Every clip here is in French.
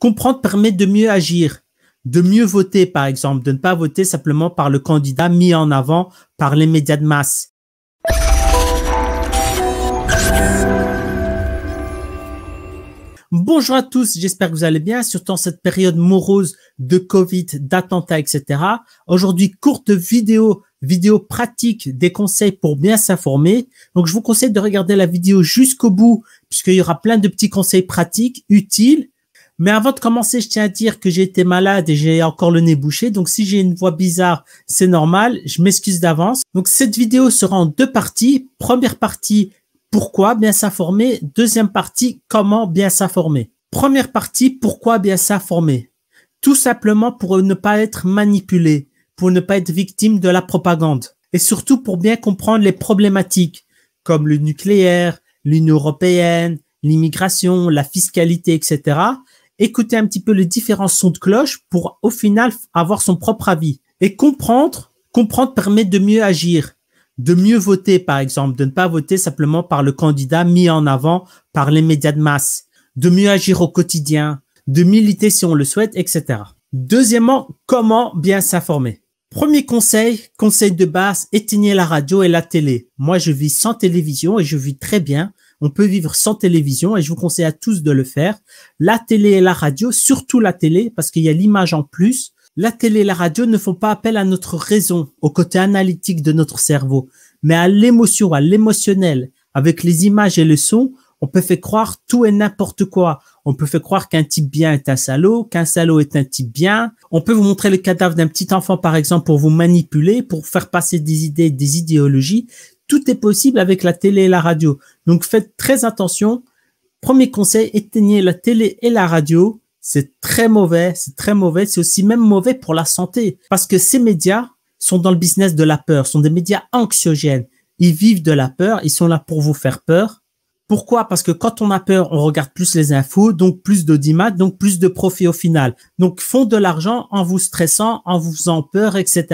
Comprendre permet de mieux agir, de mieux voter, par exemple, de ne pas voter simplement par le candidat mis en avant par les médias de masse. Bonjour à tous, j'espère que vous allez bien, surtout en cette période morose de Covid, d'attentats, etc. Aujourd'hui, courte vidéo, vidéo pratique, des conseils pour bien s'informer. Donc, je vous conseille de regarder la vidéo jusqu'au bout, puisqu'il y aura plein de petits conseils pratiques, utiles, mais avant de commencer, je tiens à dire que j'ai été malade et j'ai encore le nez bouché. Donc si j'ai une voix bizarre, c'est normal. Je m'excuse d'avance. Donc cette vidéo sera en deux parties. Première partie, pourquoi bien s'informer. Deuxième partie, comment bien s'informer. Première partie, pourquoi bien s'informer. Tout simplement pour ne pas être manipulé, pour ne pas être victime de la propagande. Et surtout pour bien comprendre les problématiques comme le nucléaire, l'Union européenne, l'immigration, la fiscalité, etc écouter un petit peu les différents sons de cloche pour au final avoir son propre avis. Et comprendre, comprendre permet de mieux agir, de mieux voter par exemple, de ne pas voter simplement par le candidat mis en avant par les médias de masse, de mieux agir au quotidien, de militer si on le souhaite, etc. Deuxièmement, comment bien s'informer Premier conseil, conseil de base, éteignez la radio et la télé. Moi, je vis sans télévision et je vis très bien. On peut vivre sans télévision et je vous conseille à tous de le faire. La télé et la radio, surtout la télé, parce qu'il y a l'image en plus. La télé et la radio ne font pas appel à notre raison, au côté analytique de notre cerveau, mais à l'émotion, à l'émotionnel. Avec les images et le son, on peut faire croire tout et n'importe quoi. On peut faire croire qu'un type bien est un salaud, qu'un salaud est un type bien. On peut vous montrer le cadavre d'un petit enfant, par exemple, pour vous manipuler, pour faire passer des idées, des idéologies tout est possible avec la télé et la radio. Donc faites très attention. Premier conseil, éteignez la télé et la radio. C'est très mauvais, c'est très mauvais. C'est aussi même mauvais pour la santé parce que ces médias sont dans le business de la peur, sont des médias anxiogènes. Ils vivent de la peur, ils sont là pour vous faire peur. Pourquoi Parce que quand on a peur, on regarde plus les infos, donc plus d'audimat, donc plus de profit au final. Donc font de l'argent en vous stressant, en vous faisant peur, etc.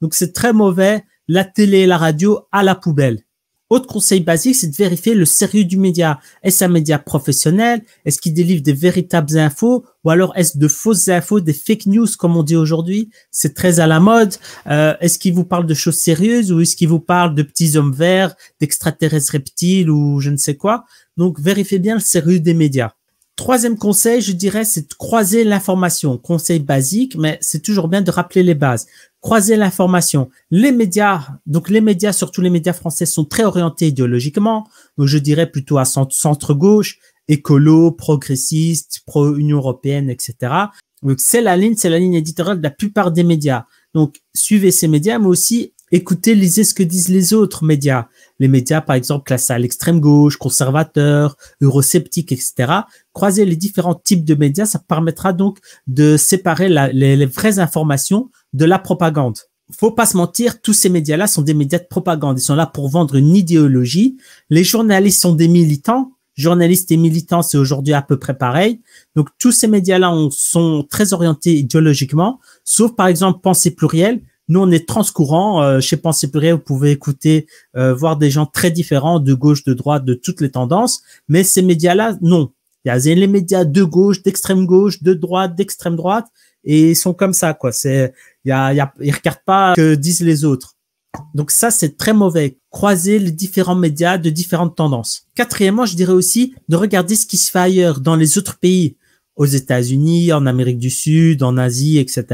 Donc c'est très mauvais, la télé et la radio à la poubelle. Autre conseil basique, c'est de vérifier le sérieux du média. Est-ce un média professionnel Est-ce qu'il délivre des véritables infos Ou alors est-ce de fausses infos, des fake news comme on dit aujourd'hui C'est très à la mode. Euh, est-ce qu'il vous parle de choses sérieuses ou est-ce qu'il vous parle de petits hommes verts, d'extraterrestres reptiles ou je ne sais quoi Donc vérifiez bien le sérieux des médias. Troisième conseil, je dirais, c'est de croiser l'information. Conseil basique, mais c'est toujours bien de rappeler les bases croiser l'information. Les médias, donc les médias, surtout les médias français, sont très orientés idéologiquement, donc je dirais plutôt à centre-gauche, écolo, progressiste, pro-Union européenne, etc. Donc c'est la ligne, c'est la ligne éditoriale de la plupart des médias. Donc suivez ces médias, mais aussi écoutez, lisez ce que disent les autres médias. Les médias, par exemple, classés à l'extrême gauche, conservateurs, eurosceptiques, etc. Croiser les différents types de médias, ça permettra donc de séparer les vraies informations de la propagande. Faut pas se mentir, tous ces médias-là sont des médias de propagande. Ils sont là pour vendre une idéologie. Les journalistes sont des militants. Journalistes et militants, c'est aujourd'hui à peu près pareil. Donc tous ces médias-là sont très orientés idéologiquement, sauf par exemple Pensée plurielle. Nous, on est transcourant. Euh, chez Pensée plurielle, vous pouvez écouter, euh, voir des gens très différents, de gauche, de droite, de toutes les tendances. Mais ces médias-là, non. Il y a les médias de gauche, d'extrême gauche, de droite, d'extrême droite et ils sont comme ça quoi. C'est y y a, ils regardent pas ce que disent les autres. Donc ça c'est très mauvais. Croiser les différents médias de différentes tendances. Quatrièmement, je dirais aussi de regarder ce qui se fait ailleurs dans les autres pays aux États-Unis, en Amérique du Sud, en Asie, etc.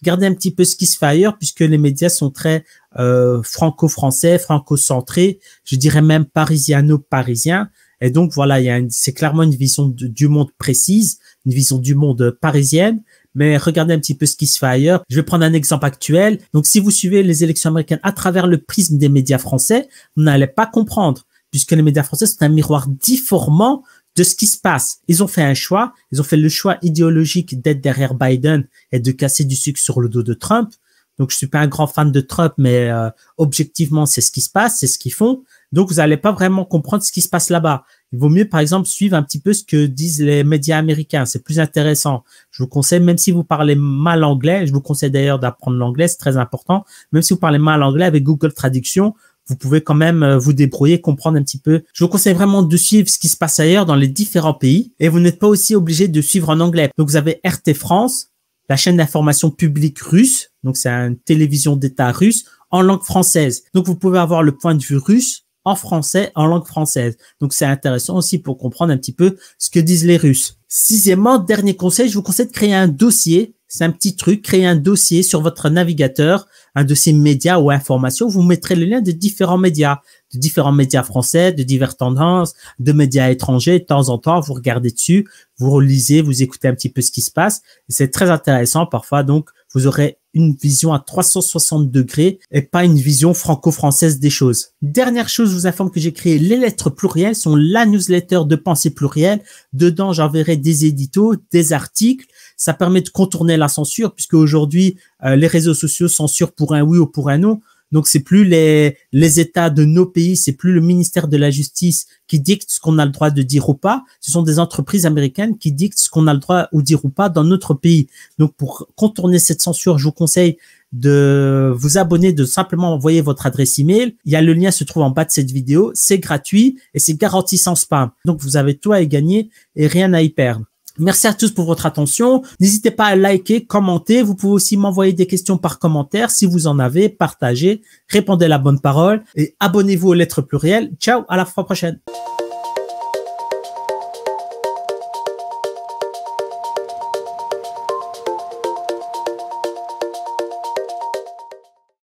Regardez un petit peu ce qui se fait ailleurs, puisque les médias sont très euh, franco-français, franco-centrés, je dirais même parisiano parisiens Et donc voilà, il c'est clairement une vision du monde précise, une vision du monde parisienne, mais regardez un petit peu ce qui se fait ailleurs. Je vais prendre un exemple actuel. Donc, si vous suivez les élections américaines à travers le prisme des médias français, vous n'allez pas comprendre, puisque les médias français sont un miroir difformant de ce qui se passe. Ils ont fait un choix, ils ont fait le choix idéologique d'être derrière Biden et de casser du sucre sur le dos de Trump. Donc, je suis pas un grand fan de Trump, mais euh, objectivement, c'est ce qui se passe, c'est ce qu'ils font. Donc, vous n'allez pas vraiment comprendre ce qui se passe là-bas il vaut mieux, par exemple, suivre un petit peu ce que disent les médias américains. C'est plus intéressant. Je vous conseille, même si vous parlez mal anglais, je vous conseille d'ailleurs d'apprendre l'anglais, c'est très important. Même si vous parlez mal anglais avec Google Traduction, vous pouvez quand même euh, vous débrouiller, comprendre un petit peu. Je vous conseille vraiment de suivre ce qui se passe ailleurs dans les différents pays et vous n'êtes pas aussi obligé de suivre en anglais. Donc vous avez RT France, la chaîne d'information publique russe, donc c'est une télévision d'État russe en langue française. Donc vous pouvez avoir le point de vue russe en français, en langue française. Donc c'est intéressant aussi pour comprendre un petit peu ce que disent les Russes. Sixièmement, dernier conseil, je vous conseille de créer un dossier. C'est un petit truc, créer un dossier sur votre navigateur, un dossier média ou information. Vous mettrez le lien de différents médias, de différents médias français, de diverses tendances, de médias étrangers. De temps en temps, vous regardez dessus, vous relisez, vous écoutez un petit peu ce qui se passe. C'est très intéressant parfois. Donc, vous aurez une vision à 360 degrés et pas une vision franco-française des choses. Dernière chose, je vous informe que j'ai créé les lettres plurielles, sont la newsletter de pensée plurielle. Dedans, j'enverrai des éditos, des articles. Ça permet de contourner la censure puisque aujourd'hui, euh, les réseaux sociaux censurent pour un oui ou pour un non. Donc c'est plus les, les États de nos pays, c'est plus le ministère de la Justice qui dicte ce qu'on a le droit de dire ou pas. Ce sont des entreprises américaines qui dictent ce qu'on a le droit ou dire ou pas dans notre pays. Donc pour contourner cette censure, je vous conseille de vous abonner, de simplement envoyer votre adresse email. Il y a le lien se trouve en bas de cette vidéo. C'est gratuit et c'est garanti sans spam. Donc vous avez tout à y gagner et rien à y perdre. Merci à tous pour votre attention. N'hésitez pas à liker, commenter. Vous pouvez aussi m'envoyer des questions par commentaire si vous en avez. Partagez, répondez la bonne parole et abonnez-vous aux lettres plurielles. Ciao, à la fois prochaine.